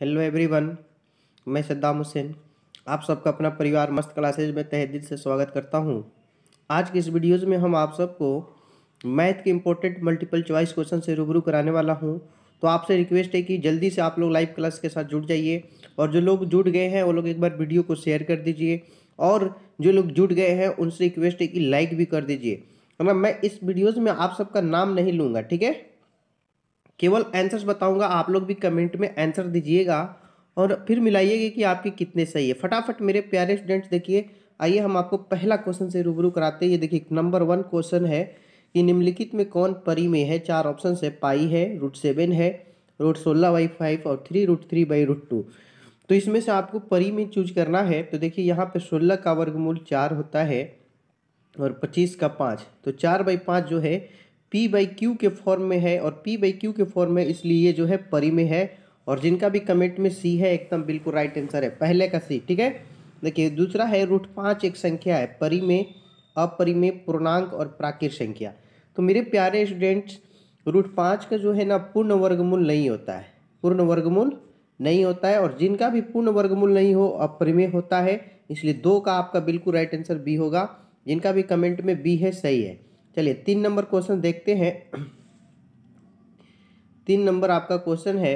hello everyone मैं सद्दाम हुसैन आप सबका अपना परिवार मस्त क्लासेज में तहे दिल से स्वागत करता हूँ आज के इस वीडियोज़ में हम आप सबको मैथ के इम्पोर्टेंट मल्टीपल चॉइस क्वेश्चन से रूबरू कराने वाला हूँ तो आपसे रिक्वेस्ट है कि जल्दी से आप लोग लाइव क्लास के साथ जुड़ जाइए और जो लोग जुड़ गए हैं वो लोग एक बार वीडियो को शेयर कर दीजिए और जो लोग जुड़ गए हैं उनसे रिक्वेस्ट है कि लाइक भी कर दीजिए मतलब मैं इस वीडियोज़ में आप सबका नाम नहीं लूँगा ठीक है केवल आंसर्स बताऊंगा आप लोग भी कमेंट में आंसर दीजिएगा और फिर मिलाइएगा कि आपके कितने सही है फटाफट मेरे प्यारे स्टूडेंट्स देखिए आइए हम आपको पहला क्वेश्चन से रूबरू कराते हैं ये देखिए नंबर वन क्वेश्चन है कि निम्नलिखित में कौन परी में है चार ऑप्शन है पाई है रूट सेवन है रूट सोलह बाई फाइव और three root three by root two तो इसमें से आपको परी में चूज करना है तो देखिए यहाँ पे सोलह का वर्गमूल चार होता है और पच्चीस का पाँच तो चार बाई पाँच जो है पी बाई क्यू के फॉर्म में है और पी बाई क्यू के फॉर्म में इसलिए जो है परी में है और जिनका भी कमेंट में सी है एकदम बिल्कुल राइट आंसर है पहले का सी ठीक है देखिए दूसरा है रूट पाँच एक संख्या है परी में अपरी में पूर्णांक और प्राकृत संख्या तो मेरे प्यारे स्टूडेंट्स रूट पाँच का जो है ना पूर्ण वर्गमूल नहीं होता है पूर्ण वर्गमूल नहीं होता है और जिनका भी पूर्ण वर्गमूल नहीं हो अपरिमेय होता है इसलिए दो का आपका बिल्कुल राइट आंसर बी होगा जिनका भी कमेंट में बी है सही है चलिए तीन नंबर क्वेश्चन देखते हैं तीन नंबर आपका क्वेश्चन है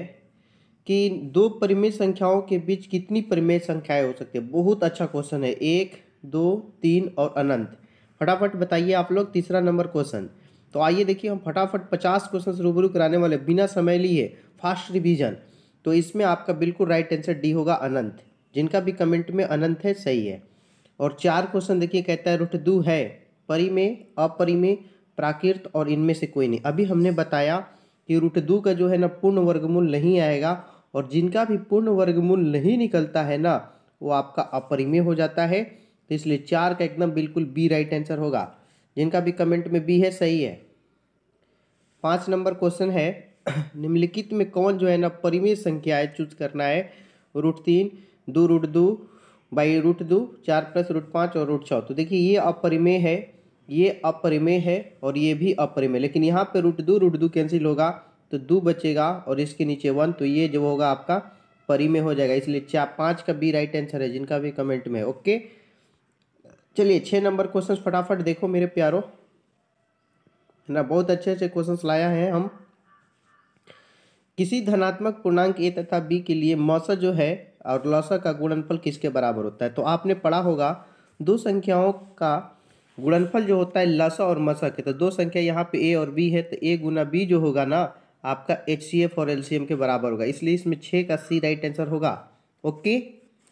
कि दो परिमेय संख्याओं के बीच कितनी परिमेय संख्याएं हो सकती है बहुत अच्छा क्वेश्चन है एक दो तीन और अनंत फटाफट बताइए आप लोग तीसरा नंबर क्वेश्चन तो आइए देखिए हम फटाफट पचास क्वेश्चन रूबरू कराने वाले बिना समय लिए फास्ट रिविजन तो इसमें आपका बिल्कुल राइट आंसर डी होगा अनंत जिनका भी कमेंट में अनंत है सही है और चार क्वेश्चन देखिए कहता है रुट दू है परिमेय अपरिमेय प्राकृत और इनमें से कोई नहीं अभी हमने बताया कि रूट दो का जो है ना पूर्ण वर्गमूल नहीं आएगा और जिनका भी पूर्ण वर्गमूल नहीं निकलता है ना वो आपका अपरिमेय हो जाता है तो इसलिए चार का एकदम बिल्कुल बी राइट आंसर होगा जिनका भी कमेंट में बी है सही है पाँच नंबर क्वेश्चन है निम्नलिखित में कौन जो है ना परिमेय है चूज करना है रूट तीन दो रूट दो बाई रूट दो चार प्लस रूट पाँच और रूट छः तो देखिए ये अपरिमेय है ये अपरिमेय है और ये भी अपरिमेय लेकिन यहाँ पे रूट दू रूट दू कैंसिल होगा तो दो बचेगा और इसके नीचे वन तो ये जो होगा आपका परिमेय हो जाएगा इसलिए चार पाँच का बी राइट आंसर है जिनका भी कमेंट में ओके चलिए छः नंबर क्वेश्चन फटाफट देखो मेरे प्यारो है ना बहुत अच्छे अच्छे क्वेश्चन लाया है हम किसी धनात्मक पूर्णांक ए तथा बी के लिए मौसा जो है और लौसा का गुणनफल किसके बराबर होता है तो आपने पढ़ा होगा दो संख्याओं का गुणनफल जो होता है लस और मसा के तो दो संख्या यहाँ पे ए और बी है तो ए गुना बी जो होगा ना आपका एच सी एफ और एल सी एम के बराबर होगा इसलिए इसमें छः का सी राइट आंसर होगा ओके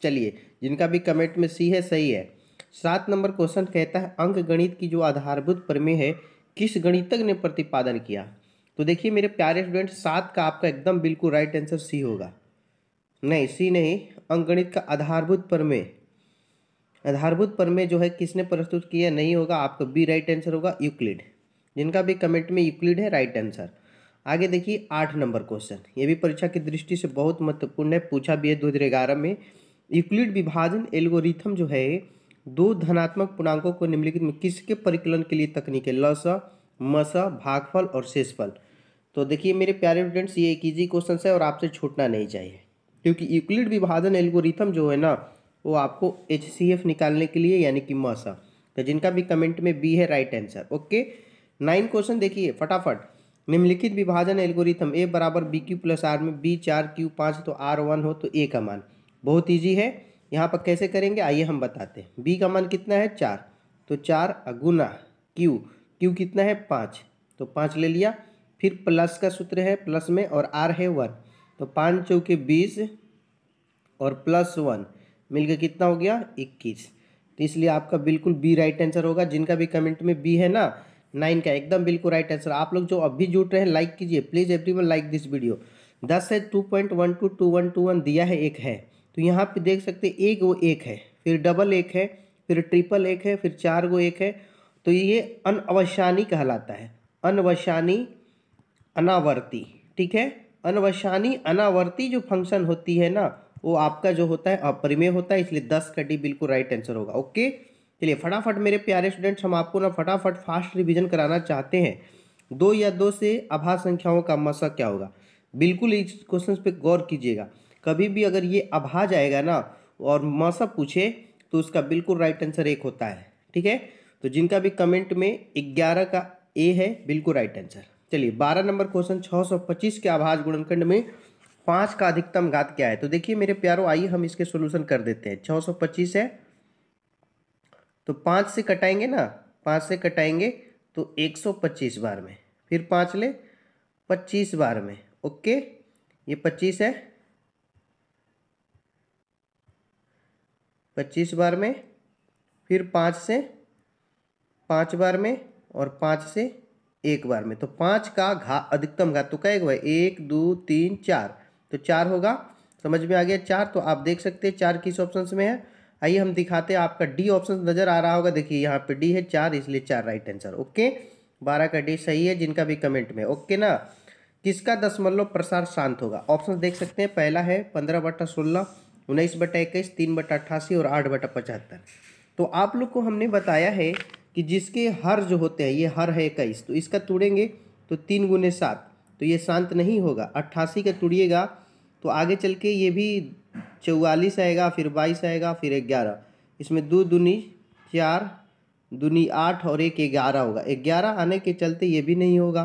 चलिए जिनका भी कमेंट में सी है सही है सात नंबर क्वेश्चन कहता है अंक गणित की जो आधारभूत प्रमेय है किस गणितज्ञ ने प्रतिपादन किया तो देखिए मेरे प्यारे स्टूडेंट सात का आपका एकदम बिल्कुल राइट आंसर सी होगा नहीं सी नहीं अंक गणित का आधारभूत प्रमेय आधारभूत में जो है किसने प्रस्तुत किया नहीं होगा आपका बी राइट आंसर होगा यूक्लिड जिनका भी कमेंट में यूक्लिड है राइट आंसर आगे देखिए आठ नंबर क्वेश्चन ये भी परीक्षा की दृष्टि से बहुत महत्वपूर्ण है पूछा भी है दो हज़ार ग्यारह में यूक्लिड विभाजन एल्गोरिथम जो है दो धनात्मक पूर्णांकों को निम्नलिखित में किसके परिकलन के लिए तकनीक है लस मस भागफल और शेषफल तो देखिए मेरे प्यारे स्टूडेंट्स ये एक ईजी क्वेश्चन है और आपसे छूटना नहीं चाहिए क्योंकि यूक्लिड विभाजन एल्गोरिथम जो है ना वो आपको एच निकालने के लिए यानी कि मसा तो जिनका भी कमेंट में बी है right answer okay nine question देखिए फटाफट निम्नलिखित विभाजन एल्गोरिथम ए बराबर बी क्यू प्लस आर में बी चार क्यू पाँच तो आर वन हो तो ए का मान बहुत ईजी है यहाँ पर कैसे करेंगे आइए हम बताते हैं बी का मान कितना है चार तो चार अगुना क्यू क्यू कितना है पाँच तो पाँच ले लिया फिर प्लस का सूत्र है प्लस में और आर है वन तो पाँच चौके बीस और प्लस वन मिलकर कितना हो गया इक्कीस तो इसलिए आपका बिल्कुल बी राइट आंसर होगा जिनका भी कमेंट में बी है ना नाइन का एकदम बिल्कुल राइट आंसर आप लोग जो अभी जुट रहे हैं लाइक कीजिए please every like this video दस है two point one two two one two one दिया है एक है तो यहाँ पे देख सकते एक वो एक है फिर डबल एक है फिर ट्रिपल एक है फिर चार वो एक है तो ये अनवशानी कहलाता है अनवशानी अनावर्ती ठीक है अनवशानी अनावर्ती जो फंक्शन होती है ना वो आपका जो होता है अपरिमेय होता है इसलिए दस का डी बिल्कुल राइट आंसर होगा ओके चलिए फटाफट मेरे प्यारे स्टूडेंट्स हम आपको ना फटाफट फास्ट रिविजन कराना चाहते हैं दो या दो से आभास संख्याओं का मसा क्या होगा बिल्कुल इस क्वेश्चन पे गौर कीजिएगा कभी भी अगर ये अभाज आएगा ना और मसा पूछे तो उसका बिल्कुल राइट आंसर एक होता है ठीक है तो जिनका भी कमेंट में ग्यारह का ए है बिल्कुल राइट आंसर चलिए बारह नंबर क्वेश्चन छः सौ पच्चीस के आभाज गुणनखंड में पाँच का अधिकतम घात क्या है तो देखिए मेरे प्यारो आइए हम इसके सोल्यूशन कर देते हैं छः सौ पच्चीस है तो पाँच से कटाएंगे ना पाँच से कटाएंगे तो एक सौ पच्चीस बार में फिर पाँच ले पच्चीस बार में ओके ये पच्चीस है पच्चीस बार में फिर पाँच से पाँच बार में और पाँच से एक बार में तो पाँच का घा अधिकतम घात तो कहेगा एक दो तीन चार तो चार होगा समझ में आ गया चार तो आप देख सकते हैं चार किस ऑप्शन में है आइए हम दिखाते हैं आपका डी ऑप्शन नजर आ रहा होगा देखिए यहाँ पे डी है चार इसलिए चार राइट आंसर ओके बारह का डी सही है जिनका भी कमेंट में ओके ना किसका दशमलव प्रसार शांत होगा ऑप्शन देख सकते हैं पहला है पंद्रह बटा सोलह उन्नीस बटा इक्कीस तीन बटा अट्ठासी और आठ बटा पचहत्तर तो आप लोग को हमने बताया है कि जिसके हर जो होते हैं ये हर है इक्कीस तो इसका तोड़ेंगे तो तीन गुने सात तो ये शांत नहीं होगा अट्ठासी का टूटिएगा तो आगे चल के ये भी चौवालीस आएगा फिर बाईस आएगा फिर ग्यारह इसमें दो दूनी चार दूनी आठ और एक ग्यारह होगा ग्यारह आने के चलते ये भी नहीं होगा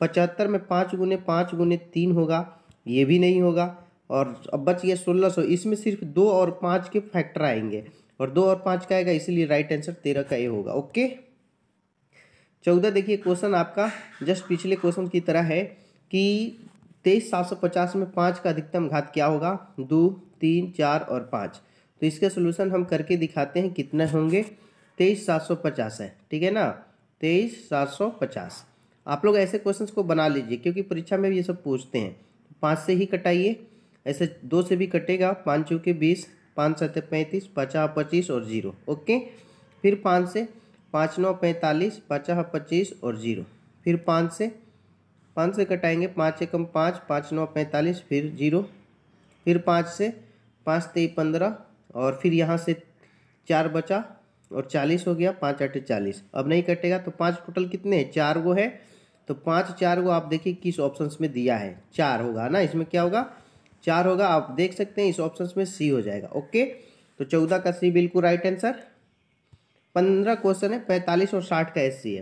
पचहत्तर में पाँच गुने पाँच गुने तीन होगा ये भी नहीं होगा और अब बच गया सोलह सौ इसमें सिर्फ दो और पाँच के फैक्टर आएंगे और दो और पाँच का आएगा इसीलिए राइट आंसर तेरह का ए होगा ओके चौदह देखिए क्वेश्चन आपका जस्ट पिछले क्वेश्चन की तरह है कि तेईस सात सौ पचास में पाँच का अधिकतम घात क्या होगा दो तीन चार और पाँच तो इसके सोल्यूशन हम करके दिखाते हैं कितने होंगे तेईस सात सौ पचास है ठीक है ना तेईस सात सौ पचास आप लोग ऐसे क्वेश्चंस को बना लीजिए क्योंकि परीक्षा में ये सब पूछते हैं पाँच से ही कटाइए ऐसे दो से भी कटेगा पाँच चौके बीस पाँच सत्य पैंतीस पचास पच्चीस और जीरो ओके फिर पाँच से पाँच नौ पैंतालीस पचास पच्चीस और जीरो फिर पाँच से पाँच से कटाएंगे पाँच एकम पाँच पाँच नौ पैंतालीस फिर जीरो फिर पाँच से पाँच तेई पंद्रह और फिर यहाँ से चार बचा और चालीस हो गया पाँच अट्ठे चालीस अब नहीं कटेगा तो पाँच टोटल कितने हैं चार गो है तो पाँच चार गो आप देखिए किस ऑप्शन में दिया है चार होगा ना इसमें क्या होगा चार होगा आप देख सकते हैं इस ऑप्शन में सी हो जाएगा ओके तो चौदह का सी बिल्कुल राइट आंसर पंद्रह क्वेश्चन है पैंतालीस और साठ का एस है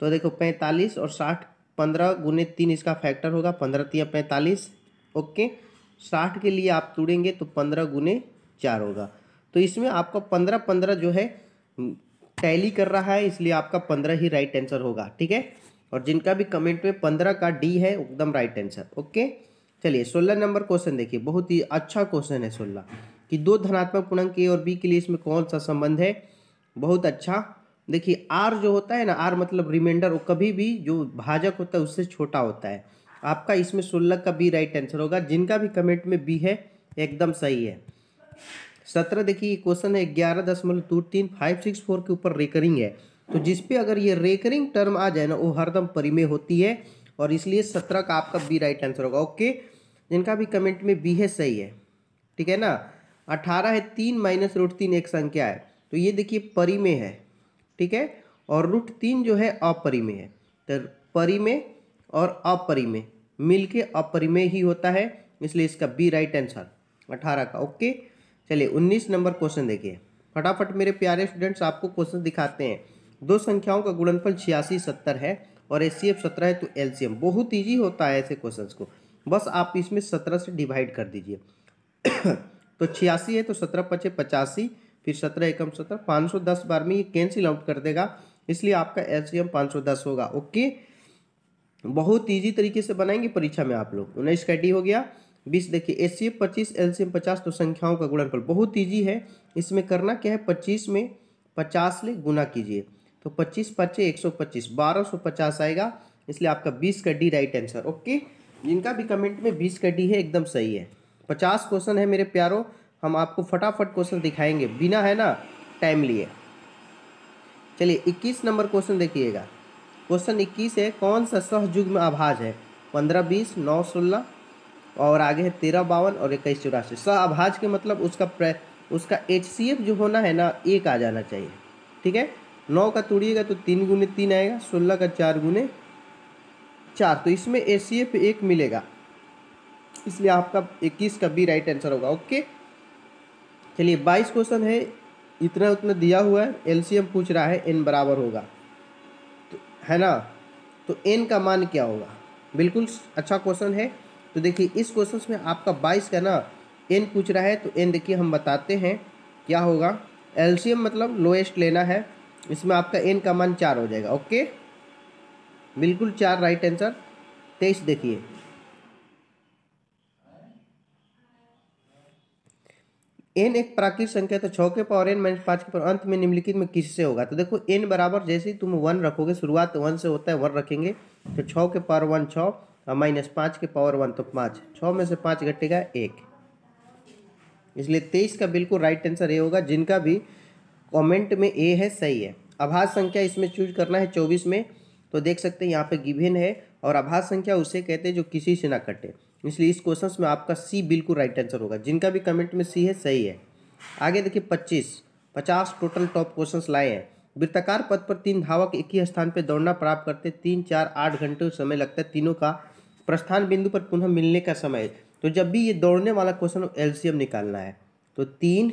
तो देखो पैंतालीस और साठ पंद्रह गुने तीन इसका फैक्टर होगा पंद्रह तीन पैंतालीस ओके साठ के लिए आप तोड़ेंगे तो पंद्रह गुने चार होगा तो इसमें आपका पंद्रह पंद्रह जो है टैली कर रहा है इसलिए आपका पंद्रह ही राइट आंसर होगा ठीक है और जिनका भी कमेंट में पंद्रह का डी है एकदम राइट आंसर ओके चलिए सोलह नंबर क्वेश्चन देखिए बहुत ही अच्छा क्वेश्चन है सोलह कि दो धनात्मक पूर्णांक ए और बी के लिए इसमें कौन सा संबंध है बहुत अच्छा देखिए आर जो होता है ना आर मतलब रिमाइंडर वो कभी भी जो भाजक होता है उससे छोटा होता है आपका इसमें सोलह का बी राइट आंसर होगा जिनका भी कमेंट में बी है एकदम सही है सत्रह देखिए क्वेश्चन है ग्यारह दशमलव टू तीन फाइव सिक्स फोर के ऊपर रेकरिंग है तो जिसपे अगर ये रेकरिंग टर्म आ जाए ना वो हरदम परिमेय होती है और इसलिए सत्रह का आपका बी राइट आंसर होगा ओके जिनका भी कमेंट में बी है सही है ठीक है ना अठारह है तीन माइनस रूट तीन एक संख्या है तो ये देखिए परिमेय है ठीक है और रूट तीन जो है अपरिमेय है तो परिमेय और अपरिमेय मिल के अपरिमेय ही होता है इसलिए इसका बी राइट आंसर अठारह का ओके चलिए उन्नीस नंबर क्वेश्चन देखिए फटाफट मेरे प्यारे स्टूडेंट्स आपको क्वेश्चन दिखाते हैं दो संख्याओं का गुणनफल छियासी सत्तर है और एस सी एफ सत्रह है तो एम बहुत ईजी होता है ऐसे क्वेश्चन को बस आप इसमें सत्रह से डिवाइड कर दीजिए तो छियासी है तो सत्रह पचे पचासी फिर सत्रह एकम सत्रह पाँच सौ दस बार में ये कैंसिल आउट कर देगा इसलिए आपका एल सी एम पाँच सौ दस होगा ओके बहुत ईजी तरीके से बनाएंगे परीक्षा में आप लोग उन्नीस का डी हो गया बीस देखिए एच सी एम पच्चीस एल सी एम पचास तो संख्याओं का गुणनफल बहुत ईजी है इसमें करना क्या है पच्चीस में पचास ले गुना कीजिए तो पच्चीस पच्चे एक सौ पच्चीस बारह सौ पचास आएगा इसलिए आपका बीस का डी राइट आंसर ओके जिनका भी कमेंट में बीस का डी है एकदम सही है पचास क्वेश्चन है मेरे प्यारों हम आपको फटाफट क्वेश्चन दिखाएंगे बिना है ना टाइम लिए चलिए 21 नंबर क्वेश्चन देखिएगा क्वेश्चन 21 है कौन सा में आभाज है पंद्रह बीस नौ सोलह और आगे है तेरह बावन और इक्कीस चौरासी सह आभाज के मतलब उसका प्र उसका एच जो होना है ना एक आ जाना चाहिए ठीक है नौ का तोड़िएगा तो तीन गुने तीन आएगा सोलह का चार गुने चार तो इसमें ए सी एफ एक मिलेगा इसलिए आपका इक्कीस का बी राइट आंसर होगा ओके चलिए बाईस क्वेश्चन है इतना उतना दिया हुआ है एलसीएम पूछ रहा है एन बराबर होगा तो है ना तो एन का मान क्या होगा बिल्कुल अच्छा क्वेश्चन है तो देखिए इस क्वेश्चन में आपका बाईस का ना एन पूछ रहा है तो एन देखिए हम बताते हैं क्या होगा एलसीएम मतलब लोएस्ट लेना है इसमें आपका एन का मान चार हो जाएगा ओके बिल्कुल चार राइट आंसर तेईस देखिए एन एक प्राकृतिक संख्या तो छः के पावर एन माइनस पाँच के पावर अंत में निम्नलिखित में किससे होगा तो देखो एन बराबर जैसे ही तुम वन रखोगे शुरुआत वन से होता है वन रखेंगे तो छः के पावर वन छः और माइनस पाँच के पावर वन तो पाँच छः में से पाँच घटेगा एक इसलिए तेईस का बिल्कुल राइट आंसर ये होगा जिनका भी कॉमेंट में ए है सही है आभास संख्या इसमें चूज करना है चौबीस में तो देख सकते हैं यहाँ पर गिभिन है और आभास संख्या उसे कहते हैं जो किसी से ना कटे इसलिए इस क्वेश्चन में आपका सी बिल्कुल राइट आंसर होगा जिनका भी कमेंट में सी है सही है आगे देखिए पच्चीस पचास टोटल टॉप क्वेश्चन लाए हैं वृत्ताकार पद पर तीन धावक एक ही स्थान पर दौड़ना प्राप्त करते तीन चार आठ घंटे समय लगता है तीनों का प्रस्थान बिंदु पर पुनः मिलने का समय तो जब भी ये दौड़ने वाला क्वेश्चन एलसीएम निकालना है तो तीन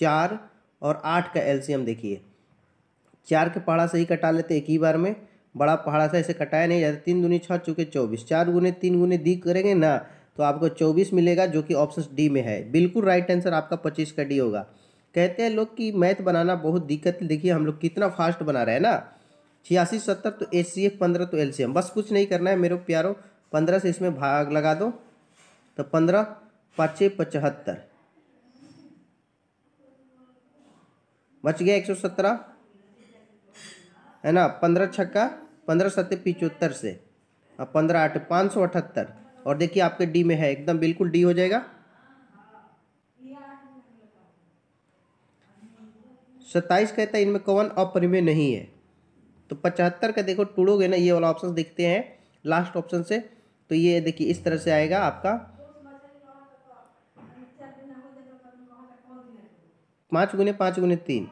चार और आठ का एलसीएम देखिए चार के पहाड़ा से ही कटा लेते एक ही बार में बड़ा पहाड़ा सा इसे कटाया नहीं जाता तीन दूनी छः चूँकि चौबीस चार गुने तीन गुने दी करेंगे ना तो आपको चौबीस मिलेगा जो कि ऑप्शन डी में है बिल्कुल राइट आंसर आपका पच्चीस का डी होगा कहते हैं लोग कि मैथ बनाना बहुत दिक्कत देखिए हम लोग कितना फास्ट बना रहे हैं ना छियासी सत्तर तो एच सी एफ पंद्रह तो एल सी एम बस कुछ नहीं करना है मेरे प्यारो पंद्रह से इसमें भाग लगा दो तो पंद्रह पाँचे पचहत्तर बच गया एक सौ सत्रह है ना पंद्रह छक्का पंद्रह सत्य पिचहत्तर से पंद्रह आठ पाँच सौ अठहत्तर और देखिए आपके डी में है एकदम बिल्कुल डी हो जाएगा सत्ताईस कहता है इनमें कौन अपरिमेय नहीं है तो पचहत्तर का देखो टूड़ोगे ना ये वाला ऑप्शन देखते हैं लास्ट ऑप्शन से तो ये देखिए इस तरह से आएगा आपका पाँच गुने पाँच गुने तीन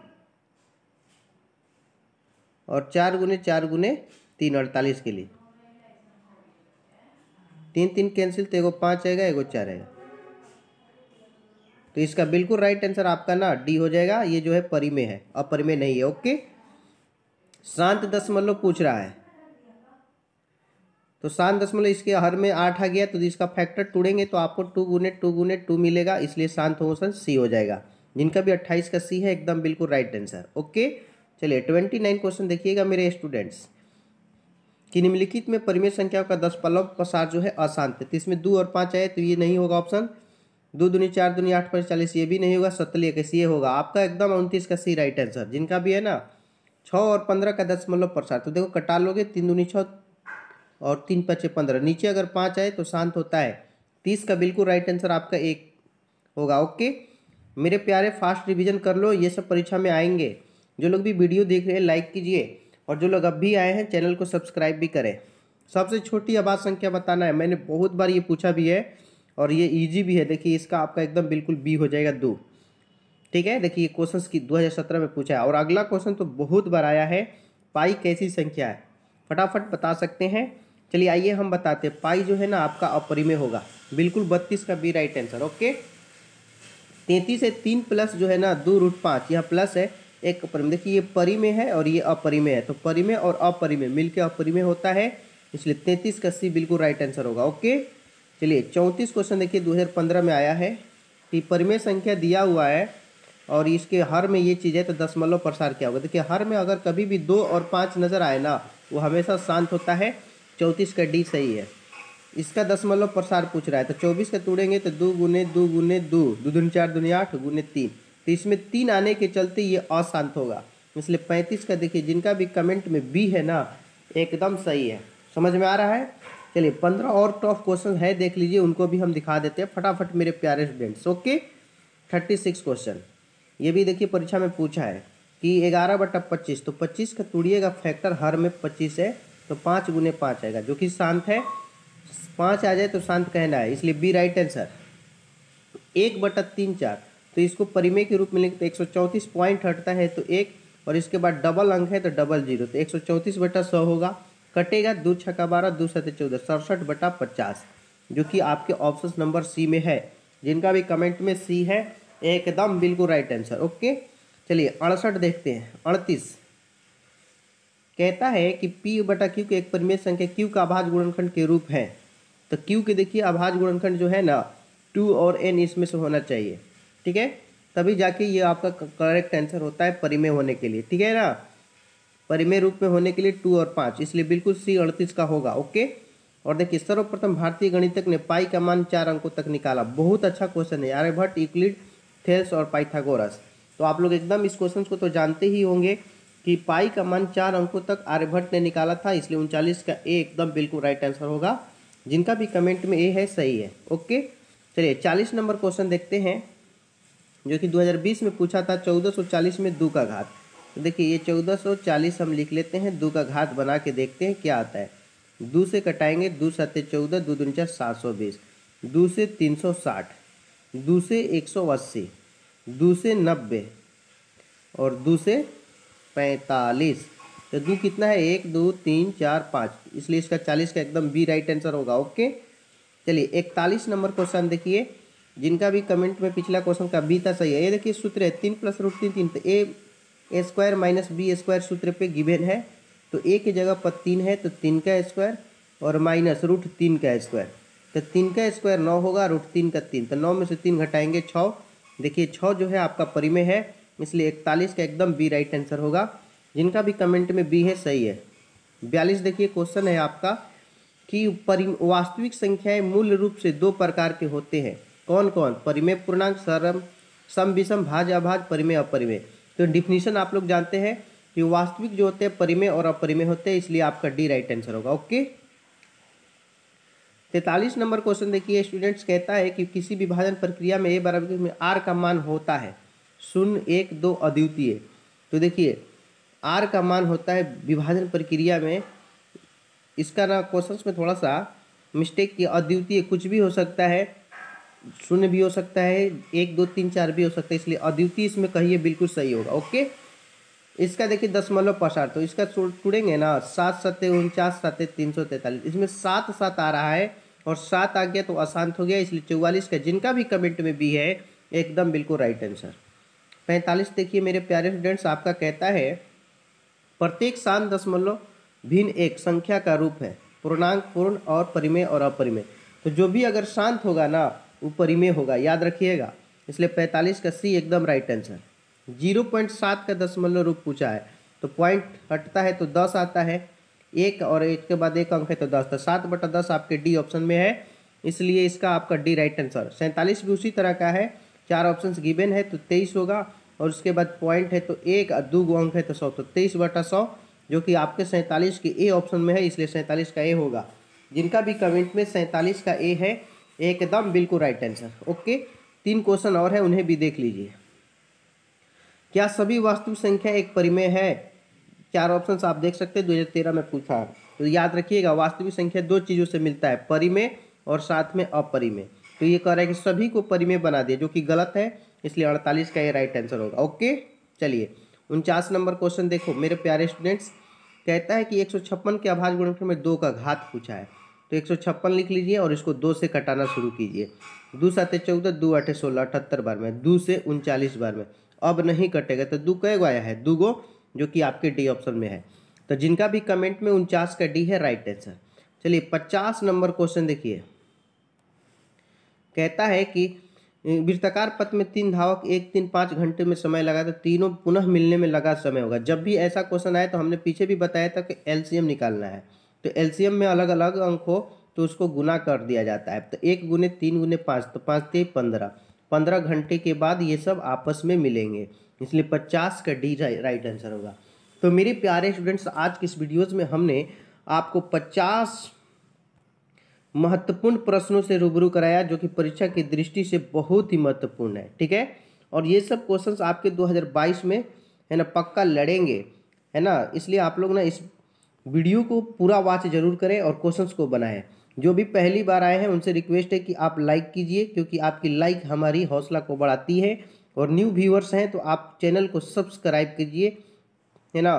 और चार गुने चार गुने तीन अड़तालीस के लिए तीन तीन कैंसिल तो एगो पाँच आएगा एगो चार आएगा तो इसका बिल्कुल राइट आंसर आपका ना डी हो जाएगा ये जो है परिमे है अपरिमेय नहीं है ओके शांत दशमलव पूछ रहा है तो शांत दशमलव इसके हर में आठ आ गया तो इसका फैक्टर टूड़ेंगे तो आपको टू गुने टू गुने टू मिलेगा इसलिए शांत ऑप्शन सी हो जाएगा जिनका भी अट्ठाईस का सी है एकदम बिल्कुल राइट आंसर ओके चलिए ट्वेंटी नाइन क्वेश्चन देखिएगा मेरे स्टूडेंट्स कि निम्नलिखित में परिमेय संख्याओं का दस पल्लव पसार जो है अशांत है तो इसमें दो और पाँच आए तो ये नहीं होगा ऑप्शन दो दुनी चार दुनिया आठ पर चालीस ये भी नहीं होगा सतल इक्कीस ये होगा आपका एकदम उनतीस का सी राइट आंसर जिनका भी है ना छः और पंद्रह का दशमलव प्रसार तो देखो कटा लोगे तीन दुनी छः और तीन पचे पंद्रह नीचे अगर पाँच आए तो शांत होता है तीस का बिल्कुल राइट आंसर आपका एक होगा ओके मेरे प्यारे फास्ट रिविजन कर लो ये सब परीक्षा में आएंगे जो लोग भी वीडियो देख रहे हैं लाइक कीजिए और जो लोग अब भी आए हैं चैनल को सब्सक्राइब भी करें सबसे छोटी आबाद संख्या बताना है मैंने बहुत बार ये पूछा भी है और ये इजी भी है देखिए इसका आपका एकदम बिल्कुल बी हो जाएगा दो ठीक है देखिए ये क्वेश्चन की 2017 में पूछा है और अगला क्वेश्चन तो बहुत बार आया है पाई कैसी संख्या है फटाफट बता सकते हैं चलिए आइए हम बताते हैं पाई जो है ना आपका अपरिमय होगा बिल्कुल बत्तीस का बी राइट आंसर ओके तैंतीस है तीन प्लस जो है ना दो रूट पाँच यहाँ प्लस है एक अपरिमेय देखिए ये परिमेय है और ये अपरिमेय है तो परिमेय और अपरिमेय मिलकर अपरिमय अपरिमेय होता है इसलिए तैंतीस का सी बिल्कुल राइट आंसर होगा ओके चलिए चौंतीस क्वेश्चन देखिए पंद्रह में आया है कि परिमेय संख्या दिया हुआ है और इसके हर में ये चीज़ है तो दशमलव प्रसार क्या होगा देखिए हर में अगर कभी भी दो और पाँच नज़र आए ना वो हमेशा शांत होता है चौंतीस का डी सही है इसका दशमलव प्रसार पूछ रहा है तो चौबीस का तोड़ेंगे तो दो गुने दो गुने दो दो दून चार दुनिया आठ गुने तीन तो इसमें तीन आने के चलते ये अशांत होगा इसलिए पैंतीस का देखिए जिनका भी कमेंट में बी है ना एकदम सही है समझ में आ रहा है चलिए पंद्रह और टॉप क्वेश्चन है देख लीजिए उनको भी हम दिखा देते हैं फटाफट मेरे प्यारे students okay thirty six question ये भी देखिए परीक्षा में पूछा है कि ग्यारह बटा पच्चीस तो पच्चीस का तोड़िएगा फैक्टर हर में पच्चीस है तो पाँच गुने पाँच आएगा जो कि शांत है पाँच आ जाए तो शांत कहना है इसलिए बी राइट आंसर एक बटा तीन चार तो इसको परिमेय के रूप में लिखते तो एक सौ चौंतीस पॉइंट हटता है तो एक और इसके बाद डबल अंक है तो डबल जीरो तो एक सौ चौंतीस बटा सौ होगा कटेगा दो छक्का बारह दो सत्य चौदह सड़सठ बटा पचास जो कि आपके ऑप्शन नंबर सी में है जिनका भी कमेंट में सी है एकदम बिल्कुल राइट आंसर ओके चलिए अड़सठ देखते हैं अड़तीस कहता है कि पी बटा क्यू के एक परिमेय संख्या क्यू का आभाज गुणनखंड के रूप है तो क्यू के देखिए आभाज गुणनखंड जो है ना टू और एन इसमें से होना चाहिए ठीक है तभी जाके ये आपका करेक्ट आंसर होता है परिमेय होने के लिए ठीक है ना परिमेय रूप में होने के लिए टू और पाँच इसलिए बिल्कुल सी अड़तीस का होगा ओके और देखिए सर्वप्रथम भारतीय गणितज्ञ ने पाई का मान चार अंकों तक निकाला बहुत अच्छा क्वेश्चन है आर्यभट्ट इक्लिड थेल्स और पाइथागोरस तो आप लोग एकदम इस क्वेश्चन को तो जानते ही होंगे कि पाई का मान चार अंकों तक आर्यभट्ट ने निकाला था इसलिए उनचालीस का ए एकदम बिल्कुल राइट आंसर होगा जिनका भी कमेंट में ए है सही है ओके चलिए चालीस नंबर क्वेश्चन देखते हैं जो कि 2020 में पूछा था 1440 में दो का घात तो देखिए ये 1440 हम लिख लेते हैं दो का घात बना के देखते हैं क्या आता है दो से कटाएंगे दो सत्य चौदह दो दो चार सात सौ बीस दो से तीन सौ साठ दो से एक सौ अस्सी दो से नब्बे और दो से पैंतालीस तो दो कितना है एक दो तीन चार पाँच इसलिए इसका चालीस का एकदम बी राइट आंसर होगा ओके चलिए इकतालीस नंबर क्वेश्चन देखिए जिनका भी कमेंट में पिछला क्वेश्चन का बी था सही है ये देखिए सूत्र है तीन प्लस रूट तीन तीन तो A square minus B square सूत्र पे गिवेन है तो ए की जगह पर तीन है तो तीन का स्क्वायर और माइनस रूट तीन का स्क्वायर तो तीन का स्क्वायर नौ होगा रूट तीन का तीन तो नौ में से तीन घटाएंगे छः देखिए छः जो है आपका परिमेय है इसलिए इकतालीस का एकदम बी राइट आंसर होगा जिनका भी कमेंट में बी है सही है बयालीस देखिए क्वेश्चन है आपका कि परि वास्तविक संख्याएं मूल रूप से दो प्रकार के होते हैं कौन कौन परिमेय पूर्णांक सरम सम विषम भाज अभाज परिमेय अपरिमेय तो डिफिनीशन आप लोग जानते हैं कि वास्तविक जो होते हैं परिमेय और अपरिमेय होते हैं इसलिए आपका डी राइट आंसर होगा ओके तैतालीस नंबर क्वेश्चन देखिए स्टूडेंट्स कहता है कि किसी विभाजन प्रक्रिया में ए बराबर में आर का मान होता है शून्य एक दो अद्वितीय तो देखिए आर का मान होता है विभाजन प्रक्रिया में इसका ना क्वेश्चन में थोड़ा सा मिस्टेक किया अद्वितीय कुछ भी हो सकता है शून्य भी हो सकता है एक दो तीन चार भी हो सकता है इसलिए अद्वितीय इसमें कहिए बिल्कुल सही होगा ओके इसका देखिए दशमलव पसार तो इसका टूटेंगे ना सात सत्य उनचास सत्य तीन सौ तैंतालीस इसमें सात सात आ रहा है और सात आ गया तो अशांत हो गया इसलिए चौवालीस का जिनका भी कमेंट में भी है एकदम बिल्कुल राइट आंसर पैंतालीस देखिए मेरे प्यारे स्टूडेंट्स आपका कहता है प्रत्येक शांत दशमलव भिन्न एक संख्या का रूप है पूर्णांक पूर्ण और परिमेय और अपरिमेय तो जो भी अगर शांत होगा ना ऊपर ही में होगा याद रखिएगा इसलिए पैंतालीस का सी एकदम राइट आंसर जीरो पॉइंट सात का दशमलव रूप पूछा है तो पॉइंट हटता है तो दस आता है एक और एक के बाद एक अंक है तो दस तो सात बटा दस आपके डी ऑप्शन में है इसलिए इसका आपका डी राइट आंसर सैंतालीस भी उसी तरह का है चार ऑप्शन गिबेन है तो तेईस होगा और उसके बाद पॉइंट है तो एक दो अंक है तो सौ तो तेईस बटा सौ जो कि आपके सैंतालीस के ए ऑप्शन में है इसलिए सैंतालीस का ए होगा जिनका भी कमेंट में सैंतालीस का ए है एकदम बिल्कुल राइट आंसर ओके तीन क्वेश्चन और हैं उन्हें भी देख लीजिए क्या सभी वास्तविक संख्या एक परिमेय है चार ऑप्शन आप देख सकते हैं दो हज़ार तेरह में पूछा तो याद रखिएगा वास्तविक संख्या दो चीज़ों से मिलता है परिमेय और साथ में अपरिमेय तो ये कह रहा है कि सभी को परिमेय बना दिया जो कि गलत है इसलिए अड़तालीस का ये राइट आंसर होगा ओके चलिए उनचास नंबर क्वेश्चन देखो मेरे प्यारे स्टूडेंट्स कहता है कि एक के आभार गुणनखंड में दो का घात पूछा है तो एक सौ छप्पन लिख लीजिए और इसको दो से कटाना शुरू कीजिए दो सात चौदह दो अठे सोलह अठहत्तर बार में दो से उनचालीस बार में अब नहीं कटेगा तो दो गो आया है दो गो जो कि आपके डी ऑप्शन में है तो जिनका भी कमेंट में उनचास का डी है राइट आंसर चलिए पचास नंबर क्वेश्चन देखिए कहता है कि वृत्ताकार पथ में तीन धावक एक तीन पाँच घंटे में समय लगा तो तीनों पुनः मिलने में लगा समय होगा जब भी ऐसा क्वेश्चन आए तो हमने पीछे भी बताया था कि एलसीएम निकालना है तो एलसीएम में अलग अलग अंक हो तो उसको गुना कर दिया जाता है तो एक गुने तीन गुने पाँच तो पाँच ते पंद्रह पंद्रह घंटे के बाद ये सब आपस में मिलेंगे इसलिए पचास का डी राइट आंसर होगा तो मेरे प्यारे स्टूडेंट्स आज के इस वीडियोज में हमने आपको पचास महत्वपूर्ण प्रश्नों से रूबरू कराया जो कि परीक्षा की दृष्टि से बहुत ही महत्वपूर्ण है ठीक है और ये सब क्वेश्चंस आपके 2022 में है ना पक्का लड़ेंगे है ना इसलिए आप लोग ना इस वीडियो को पूरा वॉच जरूर करें और क्वेश्चंस को बनाएं जो भी पहली बार आए हैं उनसे रिक्वेस्ट है कि आप लाइक कीजिए क्योंकि आपकी लाइक हमारी हौसला को बढ़ाती है और न्यू व्यूअर्स हैं तो आप चैनल को सब्सक्राइब कीजिए है ना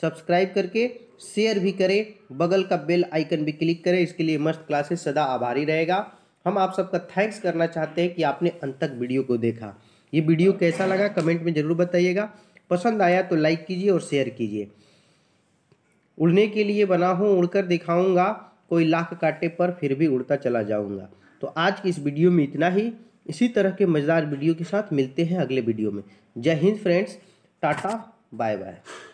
सब्सक्राइब करके शेयर भी करें बगल का बेल आइकन भी क्लिक करें इसके लिए मस्त क्लासेस सदा आभारी रहेगा हम आप सबका थैंक्स करना चाहते हैं कि आपने अंत तक वीडियो को देखा ये वीडियो कैसा लगा कमेंट में ज़रूर बताइएगा पसंद आया तो लाइक कीजिए और शेयर कीजिए उड़ने के लिए बना हूँ उड़कर दिखाऊंगा कोई लाख काटे पर फिर भी उड़ता चला जाऊंगा तो आज की इस वीडियो में इतना ही इसी तरह के मज़ेदार वीडियो के साथ मिलते हैं अगले वीडियो में जय हिंद फ्रेंड्स टाटा बाय बाय